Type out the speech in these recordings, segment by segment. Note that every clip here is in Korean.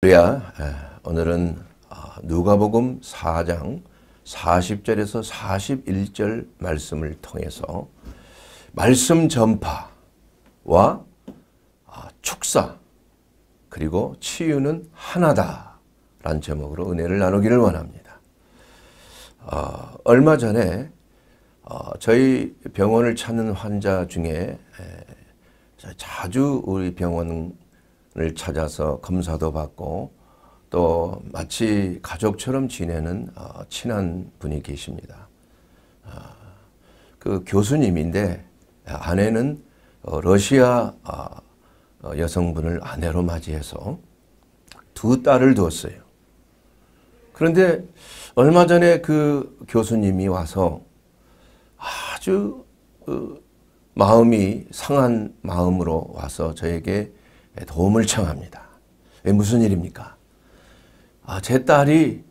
우리야 예, 오늘은 아, 누가복음 4장 40절에서 41절 말씀을 통해서 말씀 전파와 아, 축사 그리고 치유는 하나다 라는 제목으로 은혜를 나누기를 원합니다. 아, 얼마 전에 저희 병원을 찾는 환자 중에 예, 자주 우리 병원 를 찾아서 검사도 받고 또 마치 가족처럼 지내는 어, 친한 분이 계십니다. 아, 그 교수님인데 아내는 어, 러시아 아, 어, 여성분을 아내로 맞이해서 두 딸을 두었어요. 그런데 얼마 전에 그 교수님이 와서 아주 마음이 상한 마음으로 와서 저에게 예, 도움을 청합니다. 무슨 일입니까? 아, 제 딸이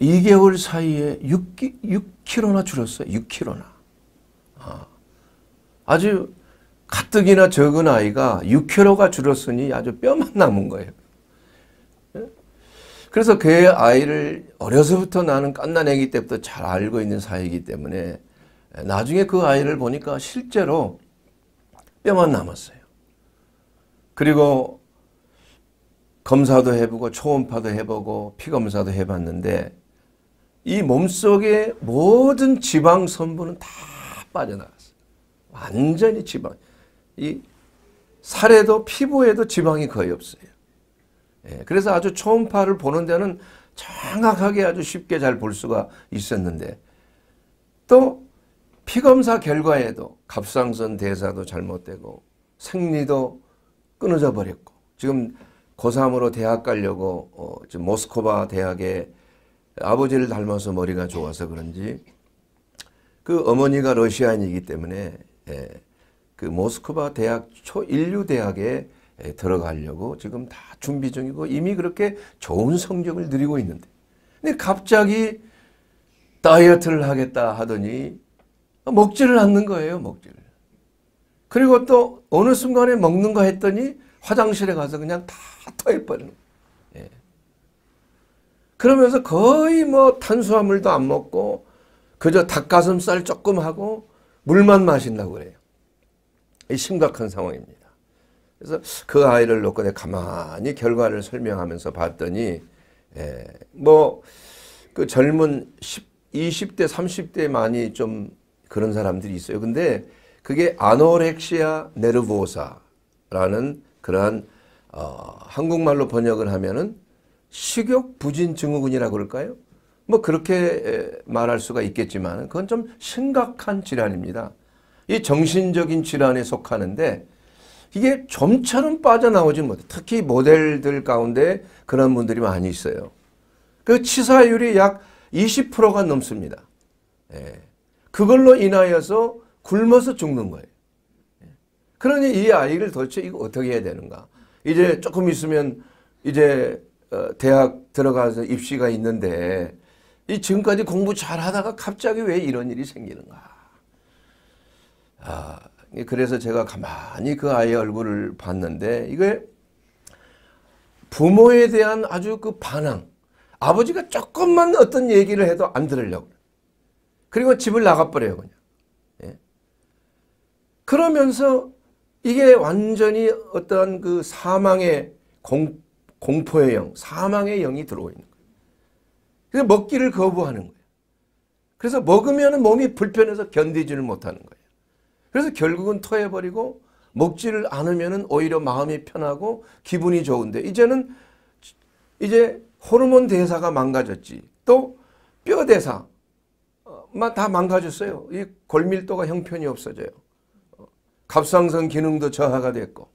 2개월 사이에 6, 6kg나 줄었어요. 6kg나. 아, 아주 가뜩이나 적은 아이가 6kg가 줄었으니 아주 뼈만 남은 거예요. 예? 그래서 그 아이를 어려서부터 나는 깐난애기 때부터 잘 알고 있는 사이이기 때문에 나중에 그 아이를 보니까 실제로 뼈만 남았어요. 그리고 검사도 해보고 초음파도 해보고 피검사도 해봤는데 이 몸속의 모든 지방 성분은 다 빠져나갔어요. 완전히 지방. 이 살에도 피부에도 지방이 거의 없어요. 예, 그래서 아주 초음파를 보는 데는 정확하게 아주 쉽게 잘 볼 수가 있었는데 또 피검사 결과에도 갑상선 대사도 잘못되고 생리도 끊어져 버렸고 지금 고3으로 대학 가려고 어, 지금 모스크바 대학에 아버지를 닮아서 머리가 좋아서 그런지 그 어머니가 러시아인이기 때문에 예, 그 모스크바 대학 초인류 대학에 예, 들어가려고 지금 다 준비 중이고 이미 그렇게 좋은 성적을 누리고 있는데 근데 갑자기 다이어트를 하겠다 하더니 먹지를 않는 거예요 먹지를 그리고 또 어느 순간에 먹는 거 했더니 화장실에 가서 그냥 다 토해버리는 예. 그러면서 거의 뭐 탄수화물도 안 먹고 그저 닭가슴살 조금 하고 물만 마신다고 그래요. 심각한 상황입니다. 그래서 그 아이를 놓고 내가 가만히 결과를 설명하면서 봤더니 예, 뭐 그 젊은 10, 20대 30대 많이 좀 그런 사람들이 있어요. 근데 그게 아노렉시아 네르보사라는 그러한 어, 한국말로 번역을 하면은 식욕 부진 증후군이라고 그럴까요? 뭐 그렇게 말할 수가 있겠지만 그건 좀 심각한 질환입니다. 이 정신적인 질환에 속하는데 이게 좀처럼 빠져나오지 못해. 특히 모델들 가운데 그런 분들이 많이 있어요. 그 치사율이 약 20%가 넘습니다. 예. 그걸로 인하여서 굶어서 죽는 거예요. 그러니 이 아이를 도대체 이거 어떻게 해야 되는가. 이제 조금 있으면 이제 어, 대학 들어가서 입시가 있는데 이 지금까지 공부 잘 하다가 갑자기 왜 이런 일이 생기는가. 아, 그래서 제가 가만히 그 아이의 얼굴을 봤는데 이게 부모에 대한 아주 그 반항. 아버지가 조금만 어떤 얘기를 해도 안 들으려고. 그리고 집을 나가버려요. 그냥. 그러면서 이게 완전히 어떤그 사망의 공, 공포의 영, 사망의 영이 들어오고 있는 거예요. 그래서 먹기를 거부하는 거예요. 그래서 먹으면 몸이 불편해서 견디지를 못하는 거예요. 그래서 결국은 토해버리고 먹지를 않으면 오히려 마음이 편하고 기분이 좋은데 이제는 이제 호르몬 대사가 망가졌지 또 뼈 대사 어, 다 망가졌어요. 이 골밀도가 형편이 없어져요. 갑상선 기능도 저하가 됐고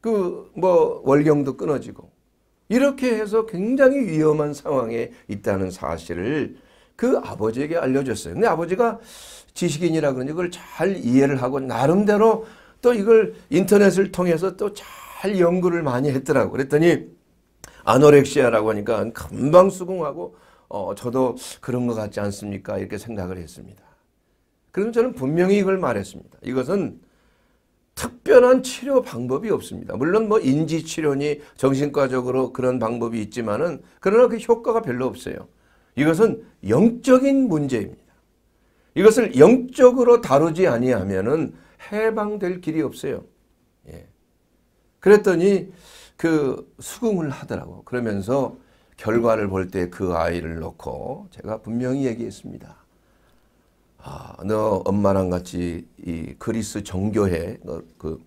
그 뭐 월경도 끊어지고 이렇게 해서 굉장히 위험한 상황에 있다는 사실을 그 아버지에게 알려줬어요. 근데 아버지가 지식인이라 그런지 그걸 잘 이해를 하고 나름대로 또 이걸 인터넷을 통해서 또 잘 연구를 많이 했더라고 그랬더니 아노렉시아라고 하니까 금방 수긍하고 어, 저도 그런 것 같지 않습니까? 이렇게 생각을 했습니다. 그래서 저는 분명히 이걸 말했습니다. 이것은 특별한 치료 방법이 없습니다. 물론 뭐 인지치료니 정신과적으로 그런 방법이 있지만은 그러나 그 효과가 별로 없어요. 이것은 영적인 문제입니다. 이것을 영적으로 다루지 아니하면은 해방될 길이 없어요. 예. 그랬더니 그 수긍을 하더라고. 그러면서 결과를 볼 때 그 아이를 놓고 제가 분명히 얘기했습니다. 아, 너 엄마랑 같이 이 그리스 정교회 그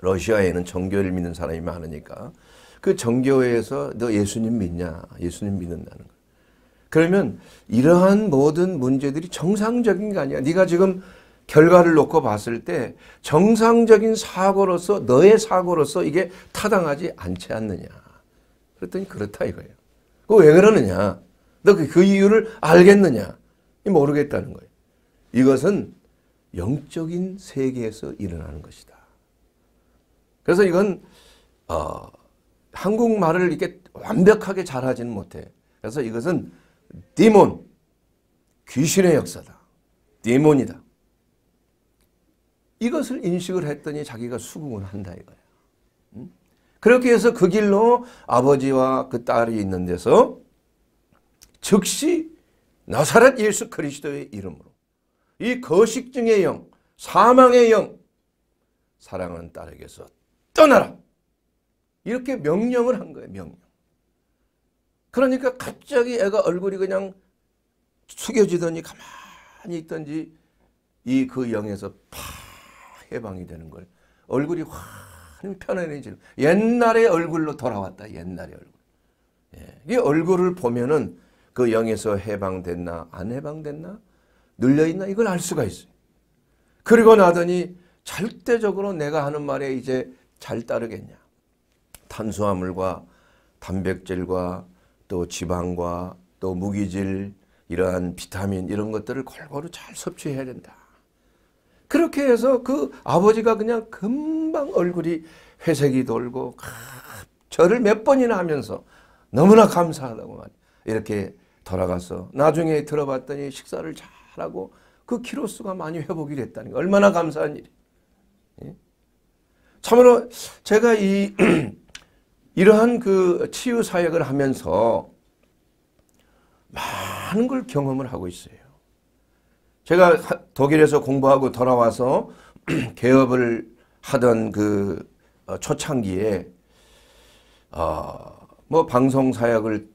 러시아에는 정교회를 믿는 사람이 많으니까 그 정교회에서 너 예수님 믿냐? 예수님 믿는다는 거. 그러면 이러한 모든 문제들이 정상적인 거 아니야? 네가 지금 결과를 놓고 봤을 때 정상적인 사고로서 너의 사고로서 이게 타당하지 않지 않느냐? 그랬더니 그렇다 이거예요. 그왜 그러느냐? 너 그 그 이유를 알겠느냐? 모르겠다는 거예요. 이것은 영적인 세계에서 일어나는 것이다. 그래서 이건 어, 한국말을 이렇게 완벽하게 잘하지는 못해. 그래서 이것은 디몬, 귀신의 역사다. 디몬이다. 이것을 인식을 했더니 자기가 수긍을 한다 이거야. 음? 그렇게 해서 그 길로 아버지와 그 딸이 있는 데서 즉시 나사렛 예수 그리스도의 이름으로 이 거식증의 영, 사망의 영, 사랑하는 딸에게서 떠나라. 이렇게 명령을 한 거예요. 명령. 그러니까 갑자기 애가 얼굴이 그냥 숙여지더니 가만히 있던지 이 그 영에서 팍 해방이 되는 걸 얼굴이 환 편안해지는 옛날의 얼굴로 돌아왔다. 옛날의 얼굴. 예. 이 얼굴을 보면은 그 영에서 해방됐나 안 해방됐나 늘려있나 이걸 알 수가 있어요. 그리고 나더니 절대적으로 내가 하는 말에 이제 잘 따르겠냐. 탄수화물과 단백질과 또 지방과 또 무기질 이러한 비타민 이런 것들을 골고루 잘 섭취해야 된다. 그렇게 해서 그 아버지가 그냥 금방 얼굴이 회색이 돌고 저를 몇 번이나 하면서 너무나 감사하다고 말이야. 이렇게 돌아가서 나중에 들어봤더니 식사를 잘 하라고 그 키로수가 많이 회복이 됐다는 거 얼마나 감사한 일이 예? 참으로 제가 이 이러한 그 치유 사역을 하면서 많은 걸 경험을 하고 있어요. 제가 독일에서 공부하고 돌아와서 개업을 하던 그 어, 초창기에 어, 뭐 방송 사역을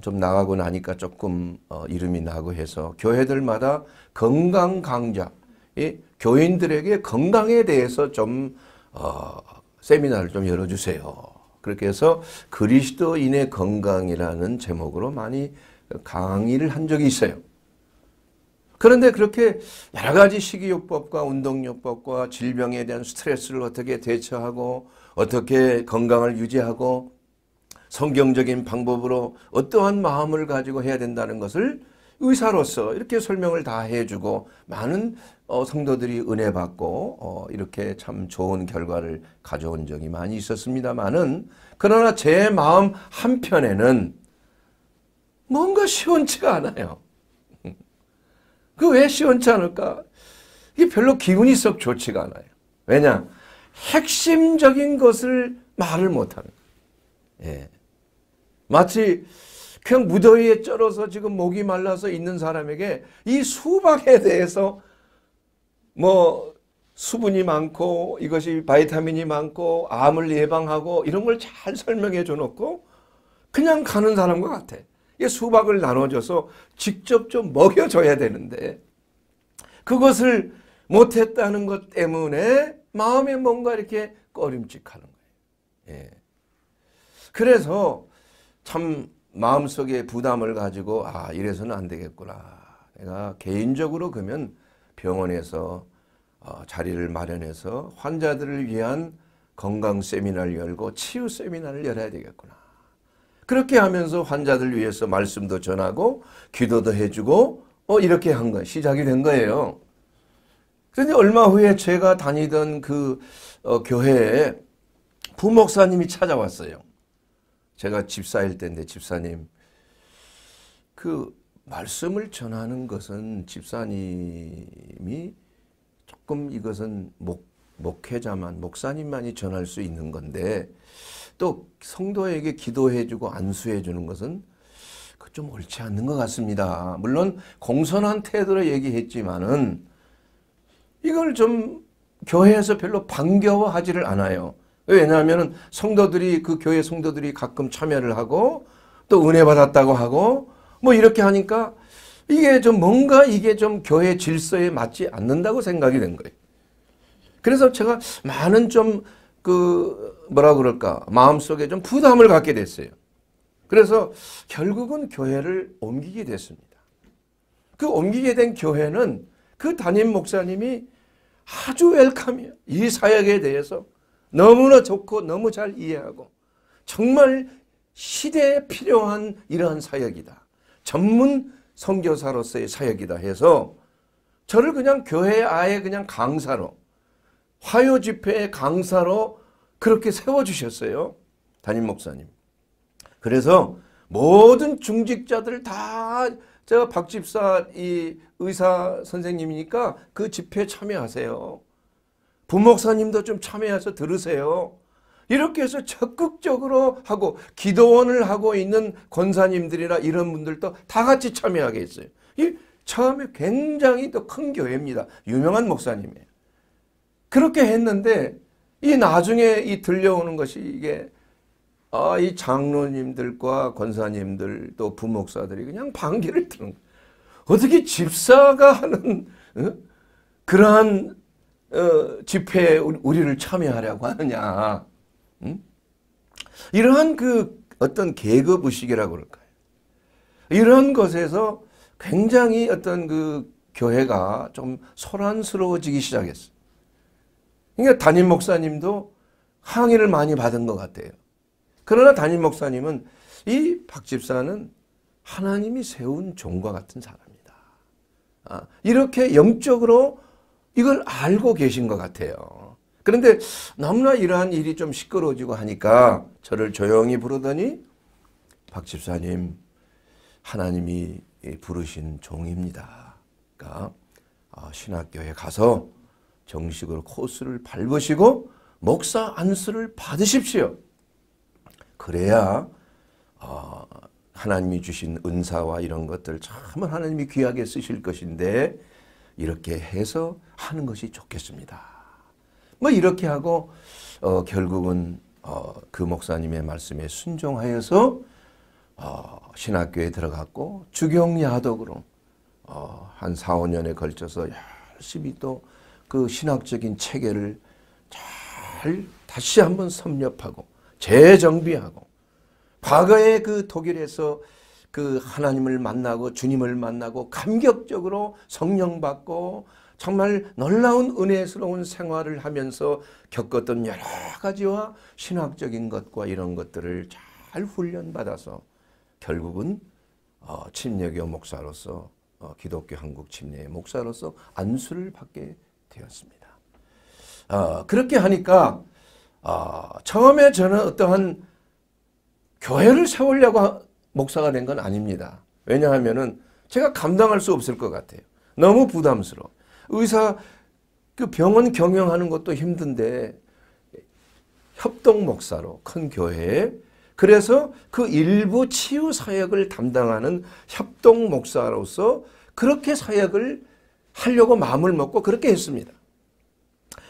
좀 나가고 나니까 조금 어, 이름이 나고 해서 교회들마다 건강 강좌, 이 교인들에게 건강에 대해서 좀 어, 세미나를 좀 열어주세요. 그렇게 해서 그리스도인의 건강이라는 제목으로 많이 강의를 한 적이 있어요. 그런데 그렇게 여러 가지 식이요법과 운동요법과 질병에 대한 스트레스를 어떻게 대처하고 어떻게 건강을 유지하고 성경적인 방법으로 어떠한 마음을 가지고 해야 된다는 것을 의사로서 이렇게 설명을 다 해주고 많은 어, 성도들이 은혜 받고 어, 이렇게 참 좋은 결과를 가져온 적이 많이 있었습니다만은 그러나 제 마음 한편에는 뭔가 시원치가 않아요. 그 왜 시원치 않을까? 이게 별로 기분이 썩 좋지가 않아요. 왜냐? 핵심적인 것을 말을 못하는 거예요. 예. 마치 그냥 무더위에 쩔어서 지금 목이 말라서 있는 사람에게 이 수박에 대해서 뭐 수분이 많고 이것이 바이타민이 많고 암을 예방하고 이런 걸 잘 설명해 줘놓고 그냥 가는 사람과 같아. 이 수박을 나눠줘서 직접 좀 먹여줘야 되는데 그것을 못했다는 것 때문에 마음에 뭔가 이렇게 꺼림직하는 거예요. 예. 그래서 참 마음속에 부담을 가지고 아 이래서는 안 되겠구나. 내가 개인적으로 그러면 병원에서 어, 자리를 마련해서 환자들을 위한 건강 세미나를 열고 치유 세미나를 열어야 되겠구나. 그렇게 하면서 환자들 위해서 말씀도 전하고 기도도 해주고 어 이렇게 한거예요 시작이 된 거예요. 그런데 얼마 후에 제가 다니던 그 어, 교회에 부목사님이 찾아왔어요. 제가 집사일 때인데 집사님 그 말씀을 전하는 것은 집사님이 조금 이것은 목, 목회자만 목사님만이 전할 수 있는 건데 또 성도에게 기도해주고 안수해주는 것은 그 좀 옳지 않는 것 같습니다. 물론 공손한 태도로 얘기했지만은 이걸 좀 교회에서 별로 반겨워하지를 않아요. 왜냐하면 성도들이 그 교회 성도들이 가끔 참여를 하고 또 은혜 받았다고 하고 뭐 이렇게 하니까 이게 좀 뭔가 이게 좀 교회 질서에 맞지 않는다고 생각이 된 거예요. 그래서 제가 많은 좀 그 뭐라 그럴까 마음속에 좀 부담을 갖게 됐어요. 그래서 결국은 교회를 옮기게 됐습니다. 그 옮기게 된 교회는 그 담임 목사님이 아주 웰컴이에요. 이 사역에 대해서 너무나 좋고 너무 잘 이해하고 정말 시대에 필요한 이러한 사역이다. 전문 성교사로서의 사역이다 해서 저를 그냥 교회 아예 그냥 강사로 화요 집회의 강사로 그렇게 세워주셨어요. 담임 목사님. 그래서 모든 중직자들 다 제가 박 집사 이 의사 선생님이니까 그 집회에 참여하세요. 부목사님도 좀 참여해서 들으세요. 이렇게 해서 적극적으로 하고 기도원을 하고 있는 권사님들이나 이런 분들도 다 같이 참여하게 했어요. 이 처음에 굉장히 또 큰 교회입니다. 유명한 목사님이에요. 그렇게 했는데 이 나중에 이 들려오는 것이 이게 아, 이 장로님들과 권사님들 또 부목사들이 그냥 반기를 드는 거예요. 어떻게 집사가 하는 어? 그러한 어, 집회에 네. 우리를 참여하려고 하느냐. 음? 이러한 그 어떤 계급 의식이라고 그럴까요? 이런 것에서 굉장히 어떤 그 교회가 좀 소란스러워지기 시작했어요. 그러니까 담임 목사님도 항의를 많이 받은 것 같아요. 그러나 담임 목사님은 이박 집사는 하나님이 세운 종과 같은 사람이다. 아, 이렇게 영적으로 이걸 알고 계신 것 같아요. 그런데 너무나 이러한 일이 좀 시끄러워지고 하니까 저를 조용히 부르더니 박 집사님 하나님이 부르신 종입니다. 그러니까 어, 신학교에 가서 정식으로 코스를 밟으시고 목사 안수를 받으십시오. 그래야 어, 하나님이 주신 은사와 이런 것들 참 하나님이 귀하게 쓰실 것인데 이렇게 해서 하는 것이 좋겠습니다. 뭐 이렇게 하고 어, 결국은 어, 그 목사님의 말씀에 순종하여서 어, 신학교에 들어갔고 주경야독으로 어, 한 4, 5년에 걸쳐서 열심히 또 그 신학적인 체계를 잘 다시 한번 섭렵하고 재정비하고 과거에 그 독일에서 그 하나님을 만나고 주님을 만나고 감격적으로 성령 받고 정말 놀라운 은혜스러운 생활을 하면서 겪었던 여러 가지와 신학적인 것과 이런 것들을 잘 훈련받아서 결국은 어, 침례교 목사로서 어, 기독교 한국 침례의 목사로서 안수를 받게 되었습니다. 어, 그렇게 하니까 어, 처음에 저는 어떠한 교회를 세우려고 목사가 된 건 아닙니다. 왜냐하면은 제가 감당할 수 없을 것 같아요. 너무 부담스러워. 의사 그 병원 경영하는 것도 힘든데 협동 목사로 큰 교회에 그래서 그 일부 치유 사역을 담당하는 협동 목사로서 그렇게 사역을 하려고 마음을 먹고 그렇게 했습니다.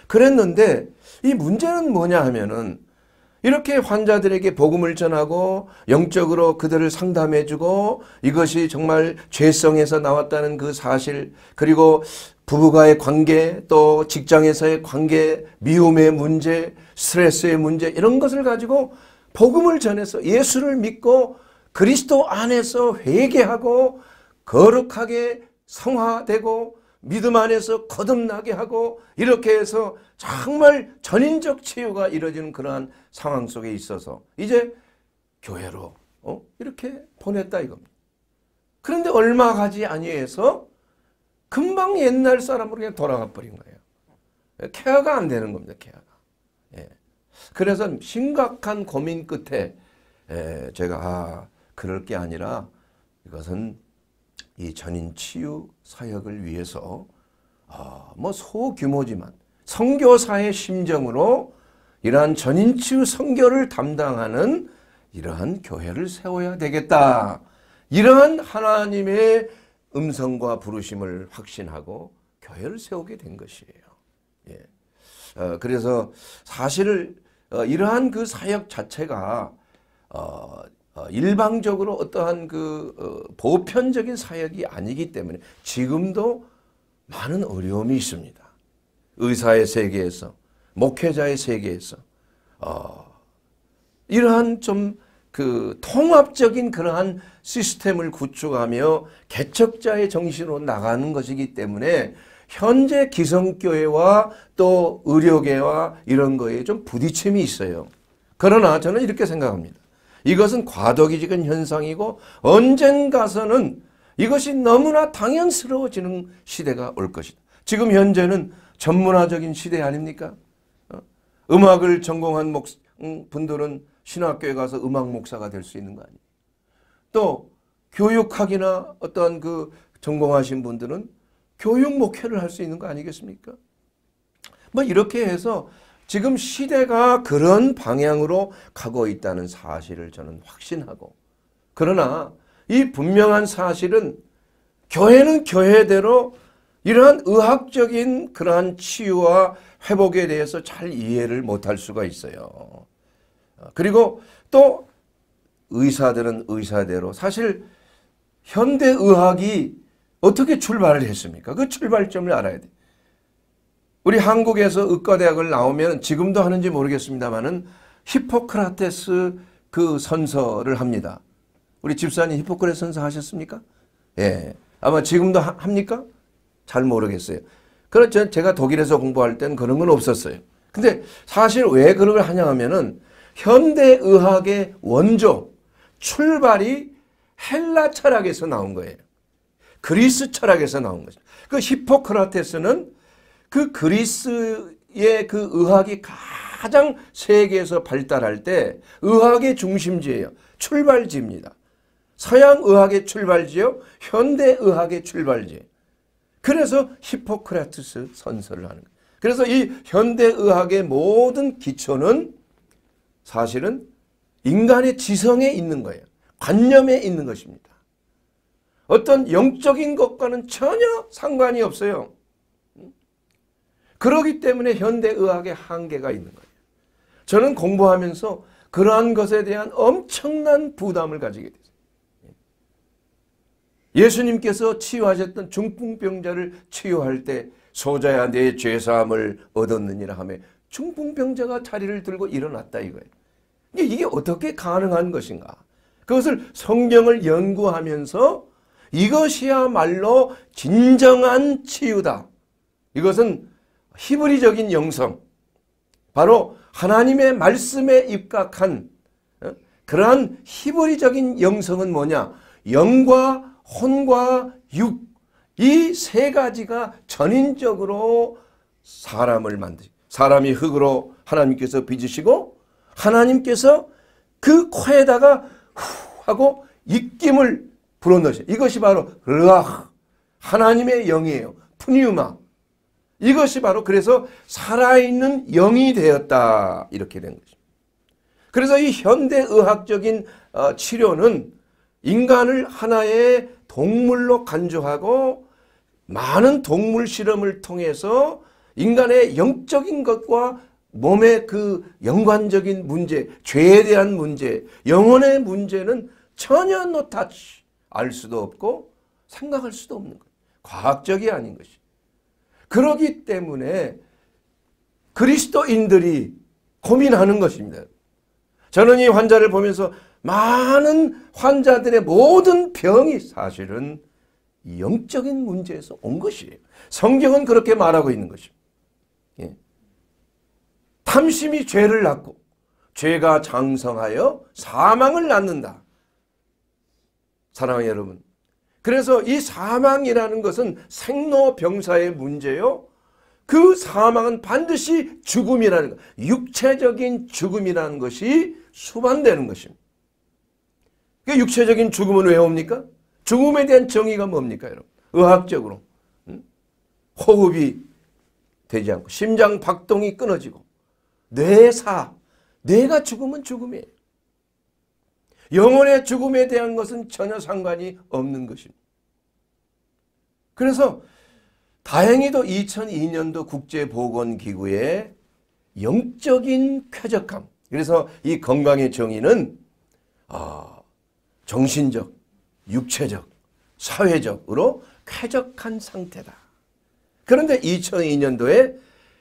그랬는데 이 문제는 뭐냐 하면은 이렇게 환자들에게 복음을 전하고 영적으로 그들을 상담해주고 이것이 정말 죄성에서 나왔다는 그 사실 그리고 부부가의 관계 또 직장에서의 관계 미움의 문제 스트레스의 문제 이런 것을 가지고 복음을 전해서 예수를 믿고 그리스도 안에서 회개하고 거룩하게 성화되고 믿음 안에서 거듭나게 하고 이렇게 해서 정말 전인적 치유가 이루어지는 그러한 상황 속에 있어서 이제 교회로 어? 이렇게 보냈다 이겁니다. 그런데 얼마 가지 아니해서 금방 옛날 사람으로 그냥 돌아가 버린 거예요. 케어가 안 되는 겁니다. 케어가. 예. 그래서 심각한 고민 끝에 예, 제가 아 그럴 게 아니라 이것은 이 전인 치유 사역을 위해서 아, 뭐 소규모지만 선교사의 심정으로 이러한 전인치유 선교를 담당하는 이러한 교회를 세워야 되겠다. 이러한 하나님의 음성과 부르심을 확신하고 교회를 세우게 된 것이에요. 예. 어, 그래서 사실 어, 이러한 그 사역 자체가 어, 어, 일방적으로 어떠한 그 어, 보편적인 사역이 아니기 때문에 지금도 많은 어려움이 있습니다. 의사의 세계에서 목회자의 세계에서 어, 이러한 좀 그 통합적인 그러한 시스템을 구축하며 개척자의 정신으로 나가는 것이기 때문에 현재 기성교회와 또 의료계와 이런 거에 좀 부딪힘이 있어요. 그러나 저는 이렇게 생각합니다. 이것은 과도기적인 현상이고 언젠가서는 이것이 너무나 당연스러워지는 시대가 올 것이다. 지금 현재는 전문화적인 시대 아닙니까? 어? 음악을 전공한 목, 분들은 신학교에 가서 음악 목사가 될 수 있는 거 아니에요. 또 교육학이나 어떠그 전공하신 분들은 교육 목회를 할 수 있는 거 아니겠습니까? 뭐 이렇게 해서 지금 시대가 그런 방향으로 가고 있다는 사실을 저는 확신하고 그러나 이 분명한 사실은 교회는 교회대로 이러한 의학적인 그러한 치유와 회복에 대해서 잘 이해를 못할 수가 있어요. 어, 그리고 또 의사들은 의사대로 사실 현대 의학이 어떻게 출발을 했습니까? 그 출발점을 알아야 돼. 우리 한국에서 의과대학을 나오면 지금도 하는지 모르겠습니다만은 히포크라테스 그 선서를 합니다. 우리 집사님 히포크라테스 선서 하셨습니까? 예. 아마 지금도 하, 합니까? 잘 모르겠어요. 그렇죠. 제가 독일에서 공부할 때는 그런 건 없었어요. 근데 사실 왜 그런 걸 하냐 하면은 현대의학의 원조, 출발이 헬라 철학에서 나온 거예요. 그리스 철학에서 나온 거죠. 그 히포크라테스는 그 그리스의 그 의학이 가장 세계에서 발달할 때 의학의 중심지예요. 출발지입니다. 서양 의학의 출발지요. 현대 의학의 출발지 그래서 히포크라테스 선서를 하는 거예요. 그래서 이 현대의학의 모든 기초는 사실은 인간의 지성에 있는 거예요. 관념에 있는 것입니다. 어떤 영적인 것과는 전혀 상관이 없어요. 그러기 때문에 현대의학의 한계가 있는 거예요. 저는 공부하면서 그러한 것에 대한 엄청난 부담을 가지게 됩니다. 예수님께서 치유하셨던 중풍병자를 치유할 때 소자야 내 죄사함을 얻었느니라 하며 중풍병자가 자리를 들고 일어났다 이거예요. 이게 어떻게 가능한 것인가? 그것을 성경을 연구하면서 이것이야말로 진정한 치유다. 이것은 히브리적인 영성, 바로 하나님의 말씀에 입각한 어? 그러한 히브리적인 영성은 뭐냐? 영과 혼과 육 이 세 가지가 전인적으로 사람을 만드시 사람이 흙으로 하나님께서 빚으시고 하나님께서 그 코에다가 후 하고 입김을 불어넣으세 이것이 바로 르아 하나님의 영이에요. 푸니우마 이것이 바로 그래서 살아있는 영이 되었다 이렇게 된 것입니다. 그래서 이 현대의학적인 어, 치료는 인간을 하나의 동물로 간주하고 많은 동물 실험을 통해서 인간의 영적인 것과 몸의 그 연관적인 문제, 죄에 대한 문제, 영혼의 문제는 전혀 노타치 알 수도 없고 생각할 수도 없는 것. 과학적이 아닌 것이. 그러기 때문에 그리스도인들이 고민하는 것입니다. 저는 이 환자를 보면서 많은 환자들의 모든 병이 사실은 영적인 문제에서 온 것이에요. 성경은 그렇게 말하고 있는 것입니다. 예. 탐심이 죄를 낳고 죄가 장성하여 사망을 낳는다. 사랑하는 여러분. 그래서 이 사망이라는 것은 생로병사의 문제요. 그 사망은 반드시 죽음이라는 것, 육체적인 죽음이라는 것이 수반되는 것입니다. 그 육체적인 죽음은 왜 옵니까? 죽음에 대한 정의가 뭡니까, 여러분? 의학적으로. 호흡이 되지 않고, 심장 박동이 끊어지고, 뇌사, 뇌가 죽으면 죽음이에요. 영혼의 죽음에 대한 것은 전혀 상관이 없는 것입니다. 그래서 다행히도 2002년도 국제보건기구의 영적인 쾌적함. 그래서 이 건강의 정의는 아, 정신적, 육체적, 사회적으로 쾌적한 상태다. 그런데 2002년도에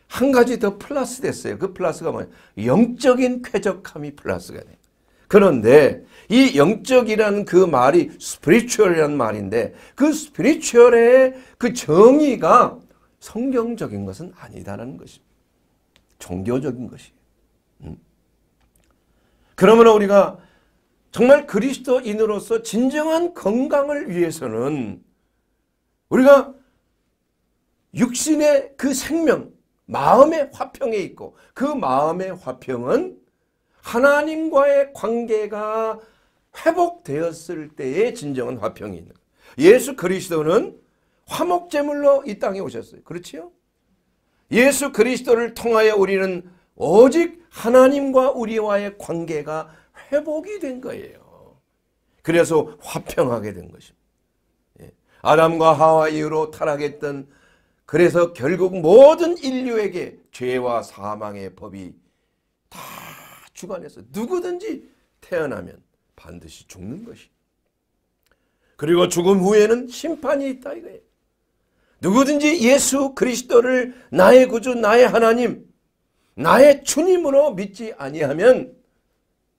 한 가지 더 플러스 됐어요. 그 플러스가 뭐냐? 영적인 쾌적함이 플러스가 돼요. 그런데 이 영적이라는 그 말이 스피리추얼이라는 말인데 그 스피리추얼의 그 정의가 성경적인 것은 아니다라는 것입니다. 종교적인 것이에요. 음. 그러므로 우리가 정말 그리스도인으로서 진정한 건강을 위해서는 우리가 육신의 그 생명, 마음의 화평에 있고 그 마음의 화평은 하나님과의 관계가 회복되었을 때의 진정한 화평이 있는 예수 그리스도는 화목제물로 이 땅에 오셨어요. 그렇지요? 예수 그리스도를 통하여 우리는 오직 하나님과 우리와의 관계가 회복이 된 거예요. 그래서 화평하게 된 것입니다. 예. 아담과 하와 이후로 타락했던 그래서 결국 모든 인류에게 죄와 사망의 법이 다 주관해서 누구든지 태어나면 반드시 죽는 것이. 그리고 죽음 후에는 심판이 있다 이거예요. 누구든지 예수 그리스도를 나의 구주 나의 하나님 나의 주님으로 믿지 아니하면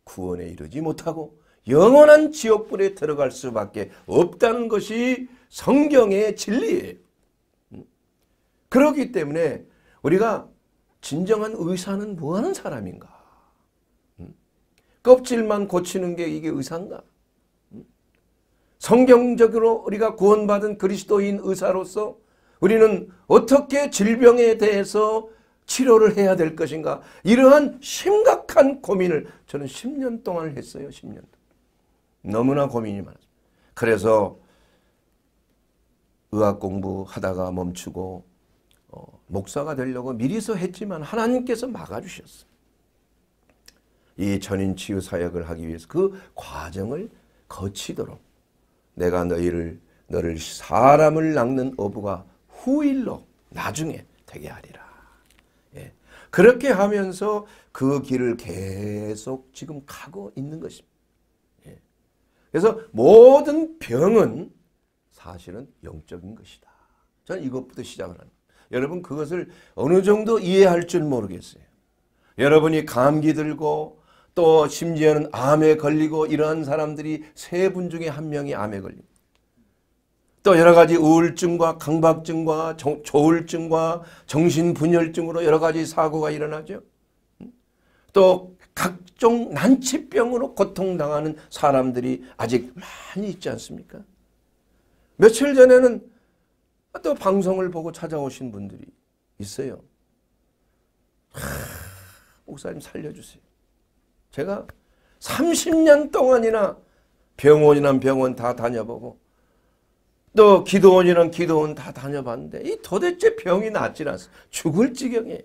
구원에 이르지 못하고 영원한 지옥불에 들어갈 수밖에 없다는 것이 성경의 진리예요. 음. 그렇기 때문에 우리가 진정한 의사는 뭐하는 사람인가? 음. 껍질만 고치는 게 이게 의사인가? 음. 성경적으로 우리가 구원받은 그리스도인 의사로서 우리는 어떻게 질병에 대해서 치료를 해야 될 것인가 이러한 심각한 고민을 저는 10년 동안 했어요. 10년 너무나 고민이 많았어요. 그래서 의학 공부하다가 멈추고 어, 목사가 되려고 미리서 했지만 하나님께서 막아주셨어요. 이 전인 치유 사역을 하기 위해서 그 과정을 거치도록 내가 너희를 너를 사람을 낚는 어부가 후일로 나중에 되게 하리라. 그렇게 하면서 그 길을 계속 지금 가고 있는 것입니다. 예. 그래서 모든 병은 사실은 영적인 것이다. 저는 이것부터 시작을 합니다. 여러분 그것을 어느 정도 이해할 줄 모르겠어요. 여러분이 감기 들고 또 심지어는 암에 걸리고 이러한 사람들이 세 분 중에 한 명이 암에 걸립니다. 또 여러 가지 우울증과 강박증과 조울증과 정신분열증으로 여러 가지 사고가 일어나죠. 또 각종 난치병으로 고통당하는 사람들이 아직 많이 있지 않습니까? 며칠 전에는 또 방송을 보고 찾아오신 분들이 있어요. 하, 목사님 살려주세요. 제가 30년 동안이나 병원이나 병원 다 다녀보고 또 기도원이랑 기도원 다 다녀봤는데 이 도대체 병이 낫질 않습 죽을 지경이에요.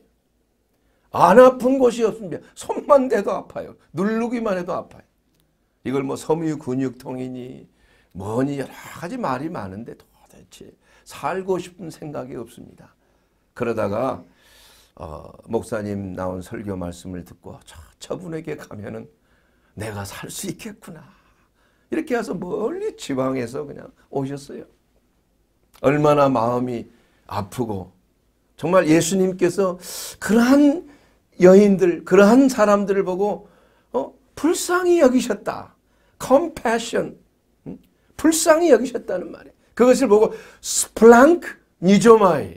안 아픈 곳이 없습니다. 손만 대도 아파요. 누르기만 해도 아파요. 이걸 뭐 섬유근육통이니 뭐니 여러 가지 말이 많은데 도대체 살고 싶은 생각이 없습니다. 그러다가 어, 목사님 나온 설교 말씀을 듣고 저, 저분에게 가면은 내가 살 수 있겠구나. 이렇게 해서 멀리 지방에서 그냥 오셨어요. 얼마나 마음이 아프고 정말 예수님께서 그러한 여인들 그러한 사람들을 보고 어? 불쌍히 여기셨다. compassion 불쌍히 여기셨다는 말이에요. 그것을 보고 스플랑크 니조마이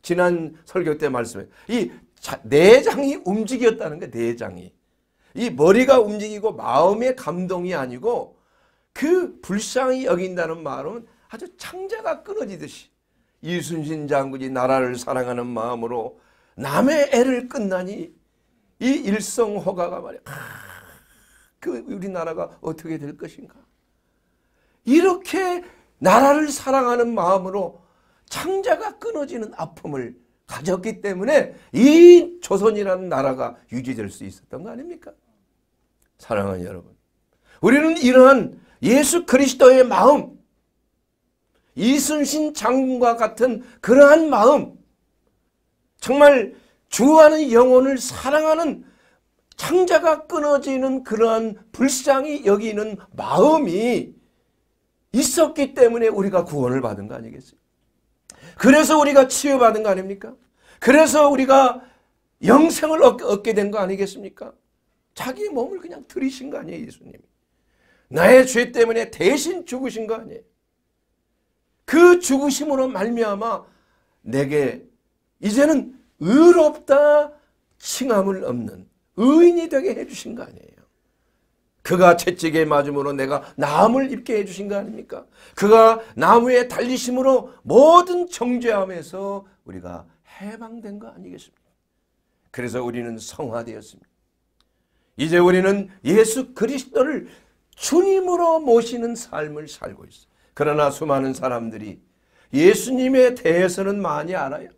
지난 설교 때 말씀해 이 자, 내장이 움직였다는 거 내장이 이 머리가 움직이고 마음의 감동이 아니고 그 불쌍히 여긴다는 말은 아주 창자가 끊어지듯이 이순신 장군이 나라를 사랑하는 마음으로 남의 애를 끝나니 이일성허가가 말이야. 아, 그 우리나라가 어떻게 될 것인가. 이렇게 나라를 사랑하는 마음으로 창자가 끊어지는 아픔을 가졌기 때문에 이 조선이라는 나라가 유지될 수 있었던 거 아닙니까? 사랑하는 여러분. 우리는 이러한 예수 그리스도의 마음 이순신 장군과 같은 그러한 마음 정말 주하는 영혼을 사랑하는 창자가 끊어지는 그러한 불쌍히 여기는 마음이 있었기 때문에 우리가 구원을 받은 거 아니겠어요? 그래서 우리가 치유받은 거 아닙니까? 그래서 우리가 영생을 얻게 된 거 아니겠습니까? 자기 몸을 그냥 들이신 거 아니에요, 예수님 나의 죄 때문에 대신 죽으신 거 아니에요? 그 죽으심으로 말미암아 내게 이제는 의롭다 칭함을 없는 의인이 되게 해주신 거 아니에요. 그가 채찍에 맞음으로 내가 나음을 입게 해주신 거 아닙니까? 그가 나무에 달리심으로 모든 정죄함에서 우리가 해방된 거 아니겠습니까? 그래서 우리는 성화되었습니다. 이제 우리는 예수 그리스도를 주님으로 모시는 삶을 살고 있어요. 그러나 수많은 사람들이 예수님에 대해서는 많이 알아요.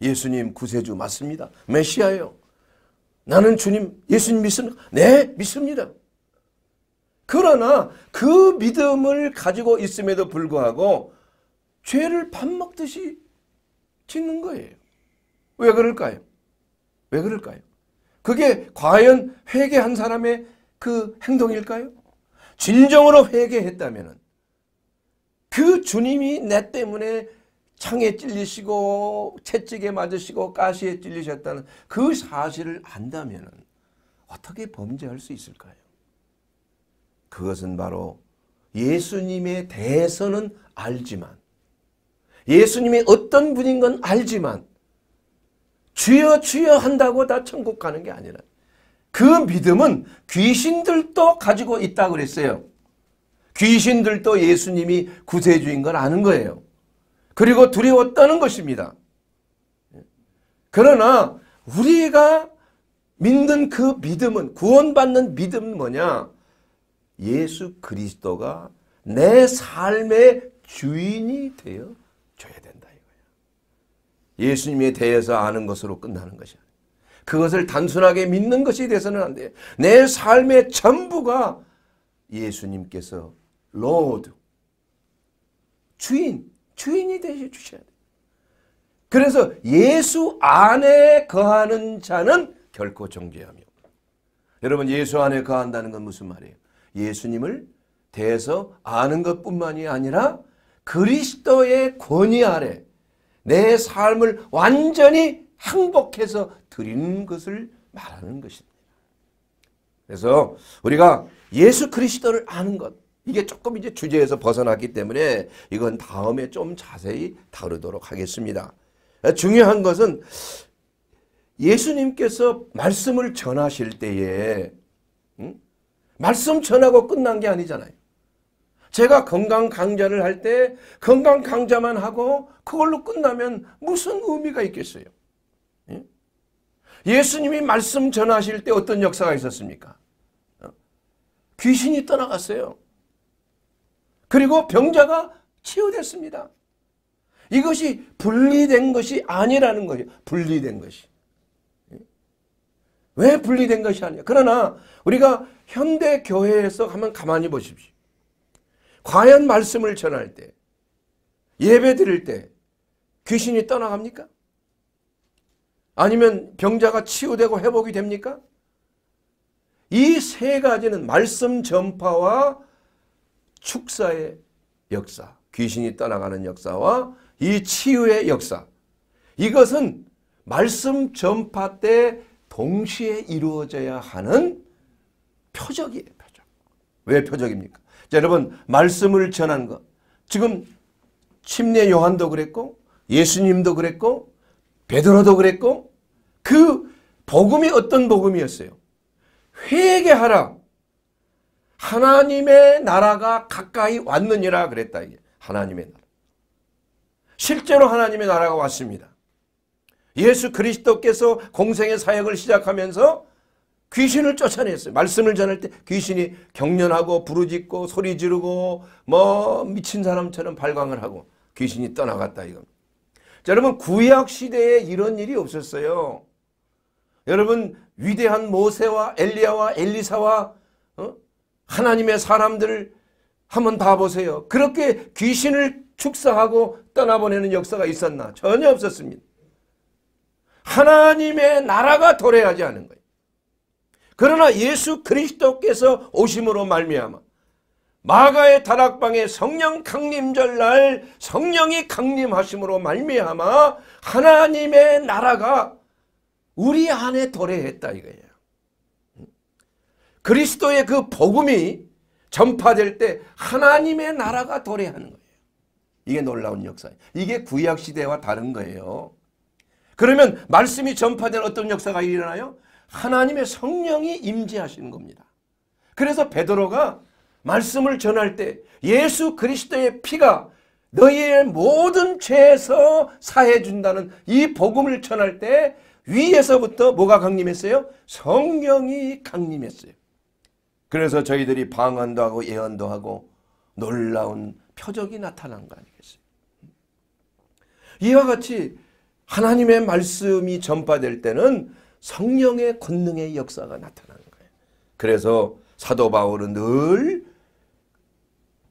예수님 구세주 맞습니다. 메시아요. 나는 주님 예수님 믿습니다. 네 믿습니다. 그러나 그 믿음을 가지고 있음에도 불구하고 죄를 밥 먹듯이 짓는 거예요. 왜 그럴까요? 왜 그럴까요? 그게 과연 회개한 사람의 그 행동일까요? 진정으로 회개했다면 그 주님이 내 때문에 창에 찔리시고 채찍에 맞으시고 가시에 찔리셨다는 그 사실을 안다면 어떻게 범죄할 수 있을까요? 그것은 바로 예수님에 대해서는 알지만 예수님이 어떤 분인 건 알지만 주여 주여 한다고 다 천국 가는 게 아니라 그 믿음은 귀신들도 가지고 있다 그랬어요. 귀신들도 예수님이 구세주인 걸 아는 거예요. 그리고 두려웠다는 것입니다. 그러나 우리가 믿는 그 믿음은 구원받는 믿음은 뭐냐? 예수 그리스도가 내 삶의 주인이 되어 줘야 된다 이거야. 예수님에 대해서 아는 것으로 끝나는 것이야. 그것을 단순하게 믿는 것이 돼서는 안 돼요. 내 삶의 전부가 예수님께서 로드 주인 주인이 되셔 주셔야 돼요. 그래서 예수 안에 거하는 자는 결코 정죄함이 여러분 예수 안에 거한다는 건 무슨 말이에요? 예수님을 대해서 아는 것뿐만이 아니라 그리스도의 권위 아래 내 삶을 완전히 항복해서 드리는 것을 말하는 것입니다. 그래서 우리가 예수 그리스도를 아는 것 이게 조금 이제 주제에서 벗어났기 때문에 이건 다음에 좀 자세히 다루도록 하겠습니다. 중요한 것은 예수님께서 말씀을 전하실 때에 말씀 전하고 끝난 게 아니잖아요. 제가 건강 강좌를 할 때 건강 강좌만 하고 그걸로 끝나면 무슨 의미가 있겠어요? 예수님이 말씀 전하실 때 어떤 역사가 있었습니까? 어? 귀신이 떠나갔어요. 그리고 병자가 치유됐습니다. 이것이 분리된 것이 아니라는 거예요. 분리된 것이. 예? 왜 분리된 것이 아니냐. 그러나 우리가 현대 교회에서 한번 가만히 보십시오. 과연 말씀을 전할 때 예배 드릴 때 귀신이 떠나갑니까? 아니면 병자가 치유되고 회복이 됩니까? 이 세 가지는 말씀 전파와 축사의 역사, 귀신이 떠나가는 역사와 이 치유의 역사. 이것은 말씀 전파 때 동시에 이루어져야 하는 표적이에요. 표적. 왜 표적입니까? 자, 여러분 말씀을 전한 것. 지금 침례 요한도 그랬고 예수님도 그랬고 베드로도 그랬고 그 복음이 어떤 복음이었어요? 회개하라. 하나님의 나라가 가까이 왔느니라 그랬다. 이게 하나님의 나라. 실제로 하나님의 나라가 왔습니다. 예수 그리스도께서 공생의 사역을 시작하면서 귀신을 쫓아냈어요. 말씀을 전할 때 귀신이 경련하고 부르짖고 소리 지르고 뭐 미친 사람처럼 발광을 하고 귀신이 떠나갔다 이겁 여러분 구약 시대에 이런 일이 없었어요. 여러분 위대한 모세와 엘리야와 엘리사와 어? 하나님의 사람들을 한번 봐보세요. 그렇게 귀신을 축사하고 떠나보내는 역사가 있었나? 전혀 없었습니다. 하나님의 나라가 도래하지 않은 거예요. 그러나 예수 그리스도께서 오심으로 말미암아 마가의 다락방에 성령 강림절 날 성령이 강림하심으로 말미암아 하나님의 나라가 우리 안에 도래했다 이거예요. 그리스도의 그 복음이 전파될 때 하나님의 나라가 도래하는 거예요. 이게 놀라운 역사예요. 이게 구약 시대와 다른 거예요. 그러면 말씀이 전파된 어떤 역사가 일어나요? 하나님의 성령이 임재하시는 겁니다. 그래서 베드로가 말씀을 전할 때 예수 그리스도의 피가 너희의 모든 죄에서 사해 준다는 이 복음을 전할 때 위에서부터 뭐가 강림했어요? 성령이 강림했어요. 그래서 저희들이 방언도 하고 예언도 하고 놀라운 표적이 나타난 거 아니겠어요? 이와 같이 하나님의 말씀이 전파될 때는 성령의 권능의 역사가 나타나는 거예요. 그래서 사도 바울은 늘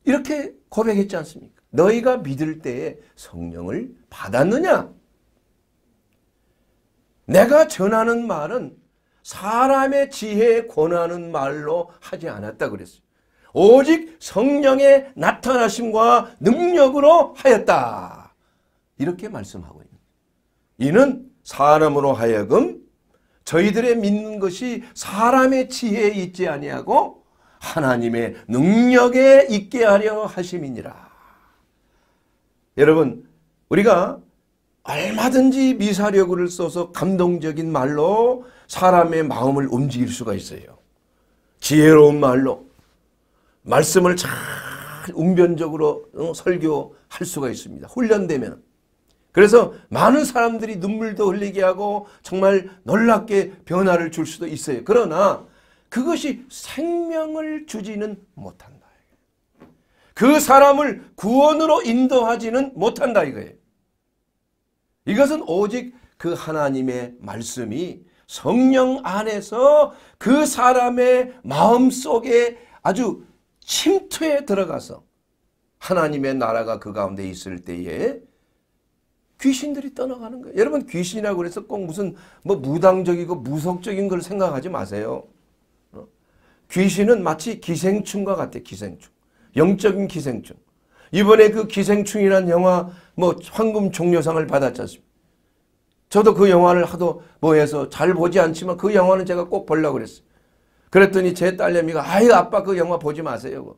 이렇게 고백했지 않습니까? 너희가 믿을 때에 성령을 받았느냐? 내가 전하는 말은 사람의 지혜에 권하는 말로 하지 않았다 그랬어요. 오직 성령의 나타나심과 능력으로 하였다. 이렇게 말씀하고 있는 이는 사람으로 하여금 저희들의 믿는 것이 사람의 지혜에 있지 아니하고 하나님의 능력에 있게 하려 하심이니라. 여러분 우리가 얼마든지 미사력을 써서 감동적인 말로 사람의 마음을 움직일 수가 있어요. 지혜로운 말로 말씀을 잘 운변적으로 어, 설교할 수가 있습니다. 훈련되면. 그래서 많은 사람들이 눈물도 흘리게 하고 정말 놀랍게 변화를 줄 수도 있어요. 그러나 그것이 생명을 주지는 못한다. 그 사람을 구원으로 인도하지는 못한다 이거예요. 이것은 오직 그 하나님의 말씀이 성령 안에서 그 사람의 마음 속에 아주 침투에 들어가서 하나님의 나라가 그 가운데 있을 때에 귀신들이 떠나가는 거예요. 여러분 귀신이라고 해서 꼭 무슨 뭐 무당적이고 무속적인 걸 생각하지 마세요. 어? 귀신은 마치 기생충과 같아 기생충. 영적인 기생충. 이번에 그 기생충이란 영화 뭐 황금 종려상을 받았지 않습니까? 저도 그 영화를 하도 뭐 해서 잘 보지 않지만 그 영화는 제가 꼭 보려고 그랬어요. 그랬더니 제 딸내미가 아유 아빠 그 영화 보지 마세요. 뭐.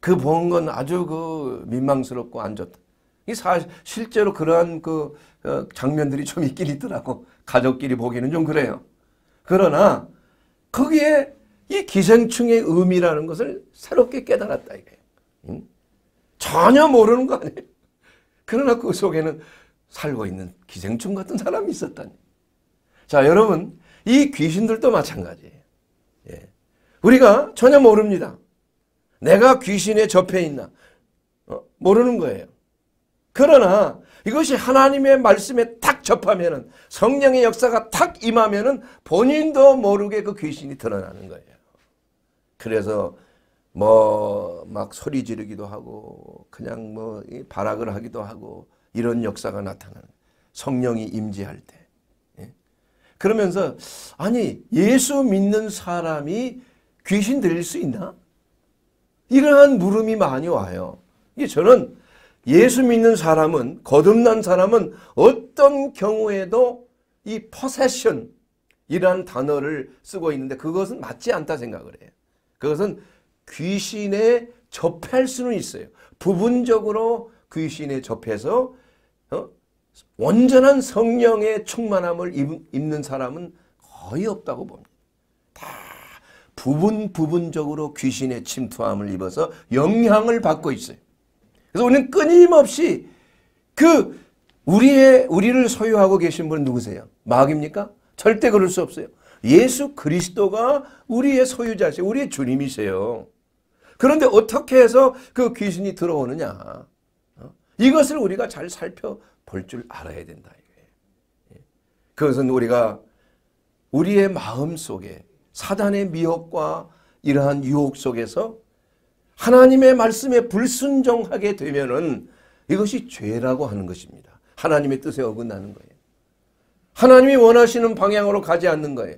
그본 건 아주 그 민망스럽고 안 좋다. 이 사실 실제로 그러한 그 어, 장면들이 좀 있긴 있더라고. 가족끼리 보기는 좀 그래요. 그러나 거기에 이 기생충의 의미라는 것을 새롭게 깨달았다 이거예요. 응? 전혀 모르는 거 아니에요. 그러나 그 속에는 살고 있는 기생충 같은 사람이 있었다니. 자, 여러분, 이 귀신들도 마찬가지예요. 예. 우리가 전혀 모릅니다. 내가 귀신에 접해 있나? 어? 모르는 거예요. 그러나 이것이 하나님의 말씀에 탁 접하면은 성령의 역사가 탁 임하면은 본인도 모르게 그 귀신이 드러나는 거예요. 그래서 뭐막 소리 지르기도 하고 그냥 뭐 발악을 하기도 하고 이런 역사가 나타나는 성령이 임재할 때 예? 그러면서 아니 예수 믿는 사람이 귀신 들릴 수 있나? 이러한 물음이 많이 와요. 저는 예수 믿는 사람은 거듭난 사람은 어떤 경우에도 이 포세션이라는 단어를 쓰고 있는데 그것은 맞지 않다 생각을 해요. 그것은 귀신에 접할 수는 있어요. 부분적으로 귀신에 접해서 어? 완전한 성령의 충만함을 입는 사람은 거의 없다고 봅니다. 다 부분 부분적으로 귀신의 침투함을 입어서 영향을 받고 있어요. 그래서 우리는 끊임없이 그 우리의 우리를 소유하고 계신 분 누구세요? 마귀입니까? 절대 그럴 수 없어요. 예수 그리스도가 우리의 소유자세요. 우리의 주님이세요. 그런데 어떻게 해서 그 귀신이 들어오느냐. 어? 이것을 우리가 잘 살펴볼 줄 알아야 된다. 예. 그것은 우리가 우리의 마음 속에 사단의 미혹과 이러한 유혹 속에서 하나님의 말씀에 불순종하게 되면은 이것이 죄라고 하는 것입니다. 하나님의 뜻에 어긋나는 거예요. 하나님이 원하시는 방향으로 가지 않는 거예요.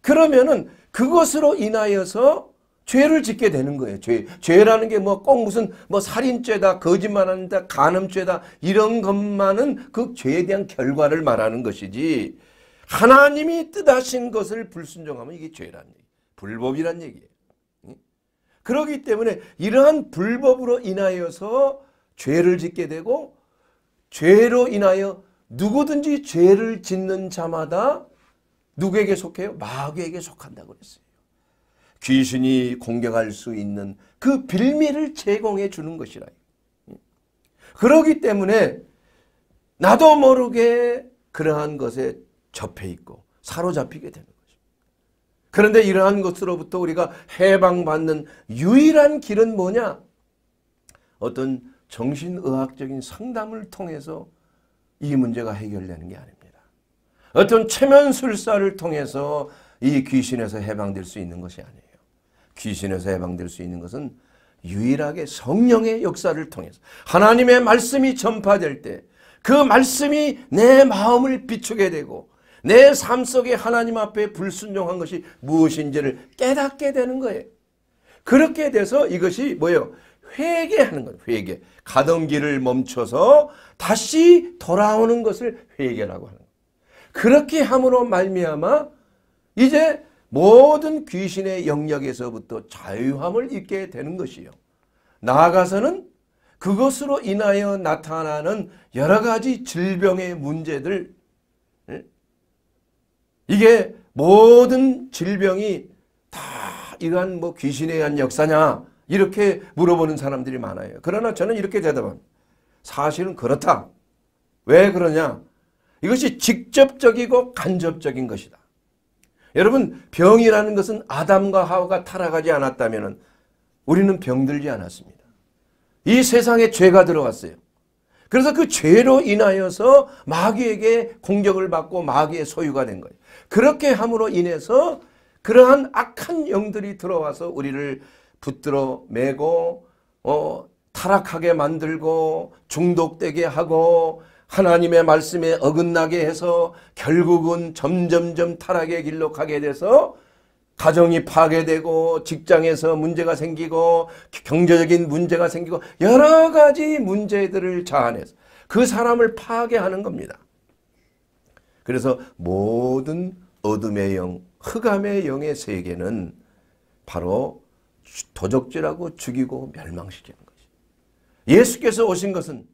그러면은 그것으로 인하여서 죄를 짓게 되는 거예요. 죄. 죄라는 게 뭐 꼭 무슨 뭐 살인죄다, 거짓말한다, 간음죄다 이런 것만은 그 죄에 대한 결과를 말하는 것이지 하나님이 뜻하신 것을 불순종하면 이게 죄란 얘기. 불법이란 얘기예요. 그러기 때문에 이러한 불법으로 인하여서 죄를 짓게 되고 죄로 인하여 누구든지 죄를 짓는 자마다 누구에게 속해요? 마귀에게 속한다고 그랬어요. 귀신이 공격할 수 있는 그 빌미를 제공해 주는 것이라. 그러기 때문에 나도 모르게 그러한 것에 접해 있고 사로잡히게 되는 거죠. 그런데 이러한 것으로부터 우리가 해방받는 유일한 길은 뭐냐? 어떤 정신의학적인 상담을 통해서 이 문제가 해결되는 게 아닙니다. 어떤 체면술사를 통해서 이 귀신에서 해방될 수 있는 것이 아니에요. 귀신에서 해방될 수 있는 것은 유일하게 성령의 역사를 통해서 하나님의 말씀이 전파될 때 그 말씀이 내 마음을 비추게 되고 내 삶 속에 하나님 앞에 불순종한 것이 무엇인지를 깨닫게 되는 거예요. 그렇게 돼서 이것이 뭐예요? 회개하는 거예요. 회개. 가던 길을 멈춰서 다시 돌아오는 것을 회개라고 하는 거예요. 그렇게 함으로 말미암아 이제 모든 귀신의 영역에서부터 자유함을 잊게 되는 것이요. 나아가서는 그것으로 인하여 나타나는 여러 가지 질병의 문제들 이게 모든 질병이 다 이러한 뭐 귀신에 의한 역사냐 이렇게 물어보는 사람들이 많아요. 그러나 저는 이렇게 대답합니다. 사실은 그렇다. 왜 그러냐? 이것이 직접적이고 간접적인 것이다. 여러분 병이라는 것은 아담과 하와가 타락하지 않았다면 우리는 병들지 않았습니다. 이 세상에 죄가 들어왔어요. 그래서 그 죄로 인하여서 마귀에게 공격을 받고 마귀의 소유가 된 거예요. 그렇게 함으로 인해서 그러한 악한 영들이 들어와서 우리를 붙들어 매고 어, 타락하게 만들고 중독되게 하고 하나님의 말씀에 어긋나게 해서 결국은 점점점 타락의 길로 가게 돼서 가정이 파괴되고 직장에서 문제가 생기고 경제적인 문제가 생기고 여러 가지 문제들을 자아내서 그 사람을 파괴하는 겁니다. 그래서 모든 어둠의 영, 흑암의 영의 세계는 바로 도적질하고 죽이고 멸망시키는 것이. 예수께서 오신 것은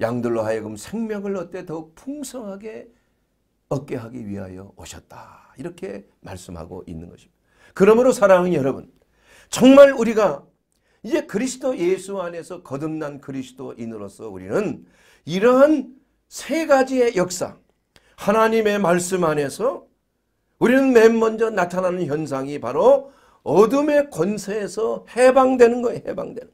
양들로 하여금 생명을 어때 더욱 풍성하게 얻게 하기 위하여 오셨다. 이렇게 말씀하고 있는 것입니다. 그러므로 사랑하는 여러분, 정말 우리가 이제 그리스도 예수 안에서 거듭난 그리스도인으로서 우리는 이러한 세 가지의 역사, 하나님의 말씀 안에서 우리는 맨 먼저 나타나는 현상이 바로 어둠의 권세에서 해방되는 거예요. 해방되는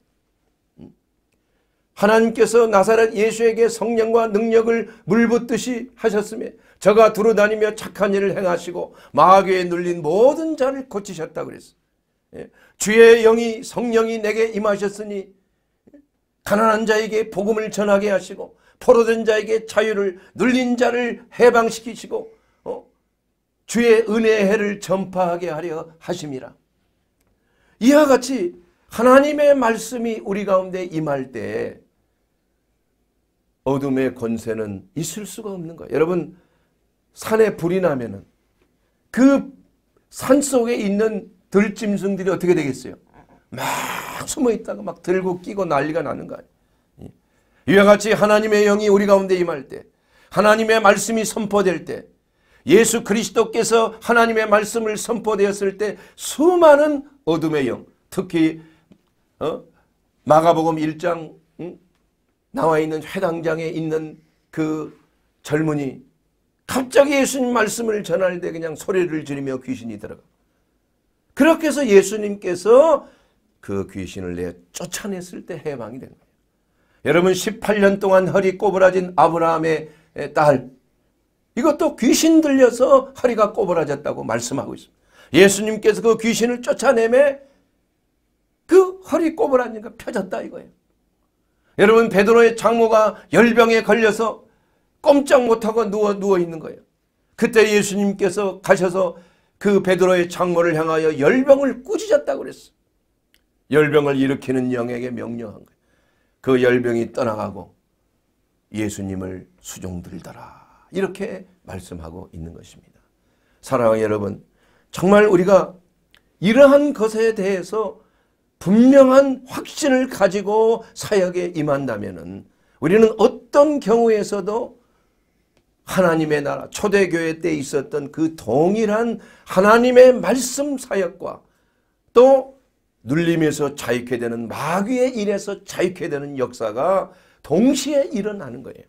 하나님께서 나사렛 예수에게 성령과 능력을 물붓듯이 하셨으며 저가 두루다니며 착한 일을 행하시고 마귀에 눌린 모든 자를 고치셨다 그랬어. 예. 주의 영이 성령이 내게 임하셨으니 가난한 자에게 복음을 전하게 하시고 포로된 자에게 자유를 눌린 자를 해방시키시고 어, 주의 은혜의 해를 전파하게 하려 하심이라. 이와 같이 하나님의 말씀이 우리 가운데 임할 때 어둠의 권세는 있을 수가 없는 거예요. 여러분 산에 불이 나면은 그 산 속에 있는 들짐승들이 어떻게 되겠어요? 막 숨어 있다가 막 들고 끼고 난리가 나는 거 아니에요. 예. 이와 같이 하나님의 영이 우리 가운데 임할 때 하나님의 말씀이 선포될 때 예수 그리스도께서 하나님의 말씀을 선포되었을 때 수많은 어둠의 영 특히 어? 마가복음 1장 나와 있는 회당장에 있는 그 젊은이 갑자기 예수님 말씀을 전할 때 그냥 소리를 지르며 귀신이 들어가. 그렇게 해서 예수님께서 그 귀신을 내 쫓아냈을 때 해방이 된 거예요. 여러분 18년 동안 허리 꼬부라진 아브라함의 딸 이것도 귀신 들려서 허리가 꼬부라졌다고 말씀하고 있습니다. 예수님께서 그 귀신을 쫓아내매 그 허리 꼬부라니까 펴졌다 이거예요. 여러분 베드로의 장모가 열병에 걸려서 꼼짝 못하고 누워 누워 있는 거예요. 그때 예수님께서 가셔서 그 베드로의 장모를 향하여 열병을 꾸짖었다고 그랬어. 열병을 일으키는 영에게 명령한 거예요. 그 열병이 떠나가고 예수님을 수종들더라. 이렇게 말씀하고 있는 것입니다. 사랑하는 여러분, 정말 우리가 이러한 것에 대해서 분명한 확신을 가지고 사역에 임한다면 우리는 어떤 경우에서도 하나님의 나라 초대교회 때 있었던 그 동일한 하나님의 말씀 사역과 또 눌림에서 자유케 되는 마귀의 일에서 자유케 되는 역사가 동시에 일어나는 거예요.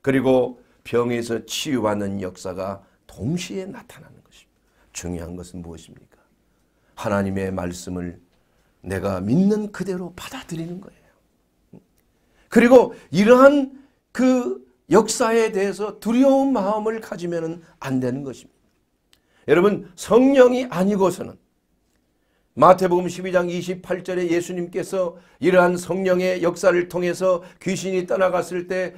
그리고 병에서 치유받는 역사가 동시에 나타나는 것입니다. 중요한 것은 무엇입니까? 하나님의 말씀을 내가 믿는 그대로 받아들이는 거예요. 그리고 이러한 그 역사에 대해서 두려운 마음을 가지면 안 되는 것입니다. 여러분 성령이 아니고서는 마태복음 12장 28절에 예수님께서 이러한 성령의 역사를 통해서 귀신이 떠나갔을 때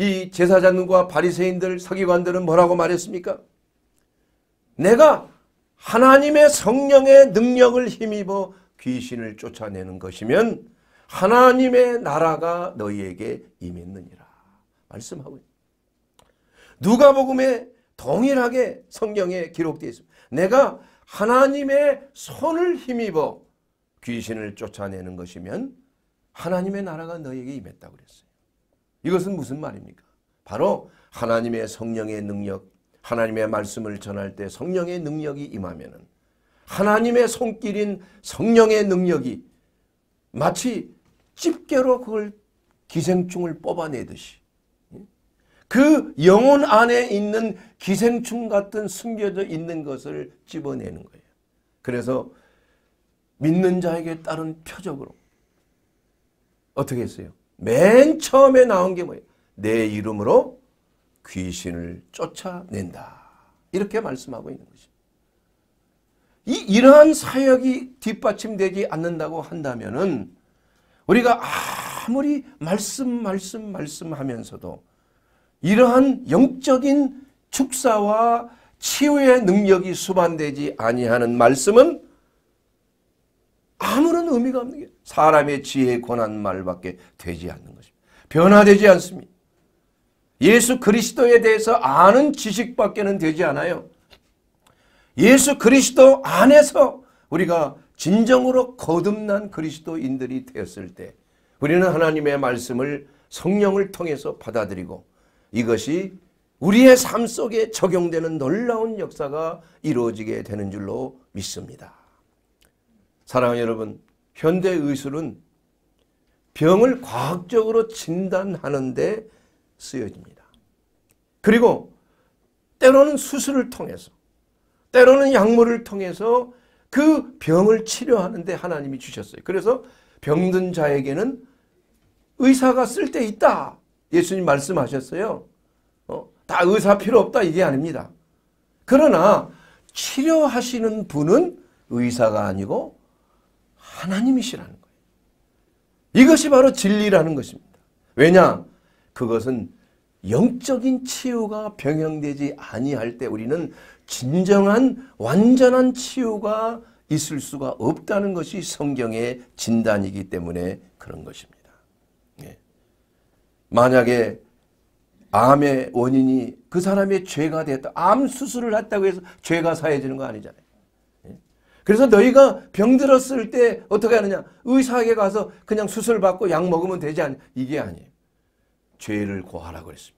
이 제사장과 바리새인들 서기관들은 뭐라고 말했습니까? 내가 하나님의 성령의 능력을 힘입어 귀신을 쫓아내는 것이면 하나님의 나라가 너희에게 임했느니라 말씀하고 누가복음에 동일하게 성경에 기록되어 있습니다. 내가 하나님의 손을 힘입어 귀신을 쫓아내는 것이면 하나님의 나라가 너에게 임했다고 그랬어요. 이것은 무슨 말입니까? 바로 하나님의 성령의 능력, 하나님의 말씀을 전할 때 성령의 능력이 임하면은 하나님의 손길인 성령의 능력이 마치 집게로 그걸 기생충을 뽑아내듯이 그 영혼 안에 있는 기생충 같은 숨겨져 있는 것을 집어내는 거예요. 그래서 믿는 자에게 따른 표적으로 어떻게 했어요? 맨 처음에 나온 게 뭐예요? 내 이름으로 귀신을 쫓아낸다. 이렇게 말씀하고 있는 거죠. 이 이러한 사역이 뒷받침되지 않는다고 한다면은 우리가 아무리 말씀 말씀 말씀하면서도 이러한 영적인 축사와 치유의 능력이 수반되지 아니하는 말씀은 아무런 의미가 없는 게 사람의 지혜에 관한 말밖에 되지 않는 것입니다. 변화되지 않습니다. 예수 그리스도에 대해서 아는 지식밖에는 되지 않아요. 예수 그리스도 안에서 우리가 진정으로 거듭난 그리스도인들이 되었을 때 우리는 하나님의 말씀을 성령을 통해서 받아들이고 이것이 우리의 삶 속에 적용되는 놀라운 역사가 이루어지게 되는 줄로 믿습니다. 사랑하는 여러분, 현대 의술은 병을 과학적으로 진단하는데 쓰여집니다. 그리고 때로는 수술을 통해서 때로는 약물을 통해서 그 병을 치료하는데 하나님이 주셨어요. 그래서 병든 자에게는 의사가 쓸 때 있다. 예수님 말씀하셨어요. 어, 다 의사 필요 없다 이게 아닙니다. 그러나 치료하시는 분은 의사가 아니고 하나님이시라는 거예요. 이것이 바로 진리라는 것입니다. 왜냐? 그것은 영적인 치유가 병행되지 아니할 때 우리는 진정한 완전한 치유가 있을 수가 없다는 것이 성경의 진단이기 때문에 그런 것입니다. 예. 만약에 암의 원인이 그 사람의 죄가 됐다. 암 수술을 했다고 해서 죄가 사해지는 거 아니잖아요. 예. 그래서 너희가 병들었을 때 어떻게 하느냐. 의사에게 가서 그냥 수술 받고 약 먹으면 되지 않냐. 이게 아니에요. 죄를 고하라고 했습니다.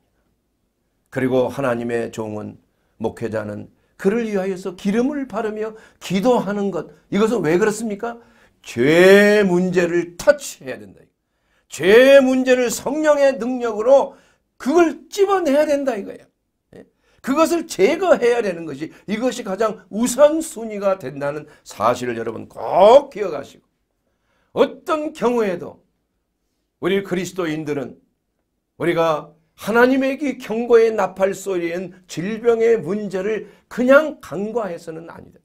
그리고 하나님의 종은 목회자는 그를 위하여서 기름을 바르며 기도하는 것. 이것은 왜 그렇습니까? 죄 문제를 터치해야 된다. 죄 문제를 성령의 능력으로 그걸 찝어내야 된다 이거예요. 예? 그것을 제거해야 되는 것이 이것이 가장 우선순위가 된다는 사실을 여러분 꼭 기억하시고 어떤 경우에도 우리 그리스도인들은 우리가 하나님에게 그 경고의 나팔 소리인 질병의 문제를 그냥 간과해서는 아니다.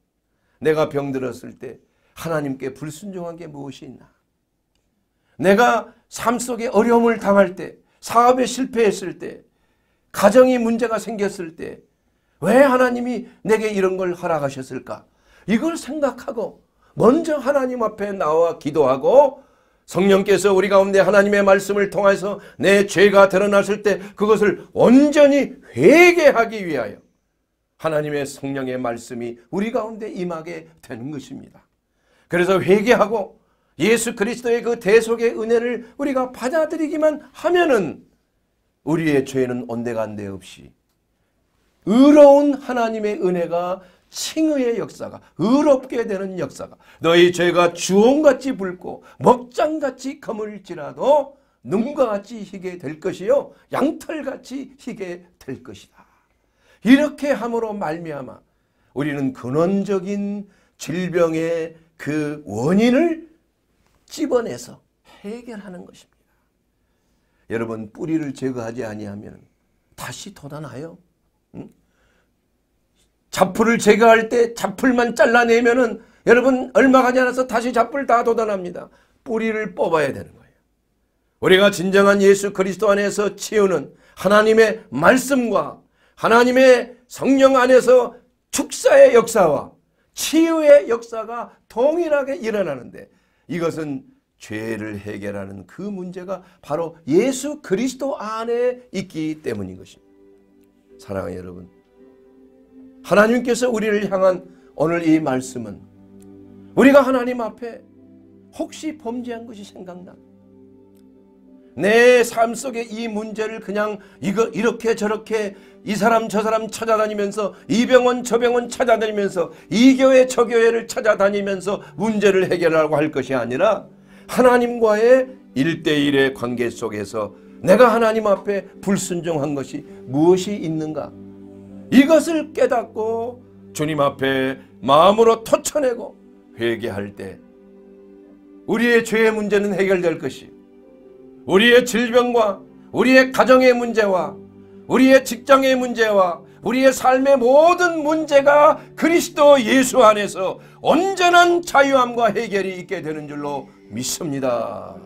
내가 병들었을 때 하나님께 불순종한 게 무엇이 있나? 내가 삶 속에 어려움을 당할 때, 사업에 실패했을 때, 가정이 문제가 생겼을 때, 왜 하나님이 내게 이런 걸 허락하셨을까? 이걸 생각하고 먼저 하나님 앞에 나와 기도하고 성령께서 우리 가운데 하나님의 말씀을 통해서 내 죄가 드러났을 때 그것을 온전히 회개하기 위하여 하나님의 성령의 말씀이 우리 가운데 임하게 되는 것입니다. 그래서 회개하고 예수 그리스도의 그 대속의 은혜를 우리가 받아들이기만 하면은 우리의 죄는 온데간데 없이 의로운 하나님의 은혜가 칭의의 역사가 의롭게 되는 역사가 너희 죄가 주홍같이 붉고 먹장같이 검을지라도 눈과 같이 희게 될 것이요 양털같이 희게 될 것이다. 이렇게 함으로 말미암아 우리는 근원적인 질병의 그 원인을 집어내서 해결하는 것입니다. 여러분 뿌리를 제거하지 아니하면 다시 돋아나요. 잡풀을 제거할 때 잡풀만 잘라내면 은 여러분 얼마 가지 않아서 다시 잡풀 다 돋아납니다. 뿌리를 뽑아야 되는 거예요. 우리가 진정한 예수 그리스도 안에서 채우는 하나님의 말씀과 하나님의 성령 안에서 축사의 역사와 치유의 역사가 동일하게 일어나는데 이것은 죄를 해결하는 그 문제가 바로 예수 그리스도 안에 있기 때문인 것입니다. 사랑하는 여러분 하나님께서 우리를 향한 오늘 이 말씀은 우리가 하나님 앞에 혹시 범죄한 것이 생각나 내삶 속에 이 문제를 그냥 이거 이렇게 저렇게 이 사람 저 사람 찾아다니면서 이 병원 저 병원 찾아다니면서 이 교회 저 교회를 찾아다니면서 문제를 해결하고할 것이 아니라 하나님과의 일대일의 관계 속에서 내가 하나님 앞에 불순종한 것이 무엇이 있는가 이것을 깨닫고 주님 앞에 마음으로 터쳐내고 회개할 때 우리의 죄의 문제는 해결될 것이 우리의 질병과 우리의 가정의 문제와 우리의 직장의 문제와 우리의 삶의 모든 문제가 그리스도 예수 안에서 온전한 자유함과 해결이 있게 되는 줄로 믿습니다.